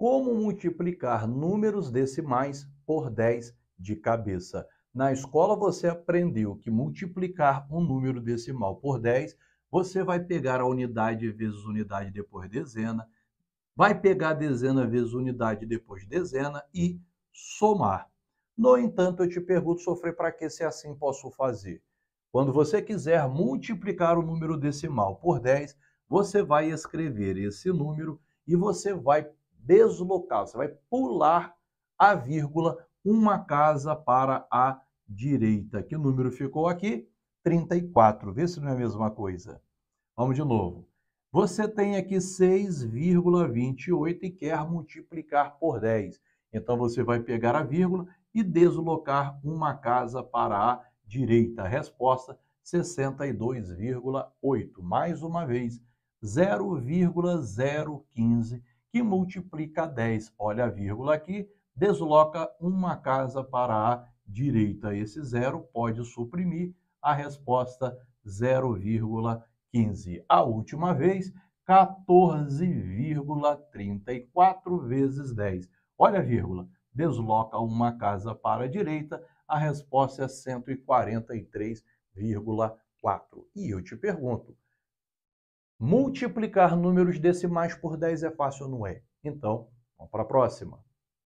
Como multiplicar números decimais por 10 de cabeça? Na escola você aprendeu que multiplicar um número decimal por 10, você vai pegar a unidade vezes unidade depois dezena, vai pegar a dezena vezes unidade depois dezena e somar. No entanto, eu te pergunto sofrer para que se é assim posso fazer? Quando você quiser multiplicar o número decimal por 10, você vai escrever esse número e você vai deslocar, você vai pular a vírgula uma casa para a direita. Que número ficou aqui? 34. Vê se não é a mesma coisa. Vamos de novo. Você tem aqui 6,28 e quer multiplicar por 10. Então você vai pegar a vírgula e deslocar uma casa para a direita. Resposta 62,8. Mais uma vez, 0,015 que multiplica 10, olha a vírgula aqui, desloca uma casa para a direita. Esse zero pode suprimir a resposta 0,15. A última vez, 14,34 vezes 10. Olha a vírgula, desloca uma casa para a direita, a resposta é 143,4. E eu te pergunto, Multiplicar números decimais por 10 é fácil, não é? Então, vamos para a próxima.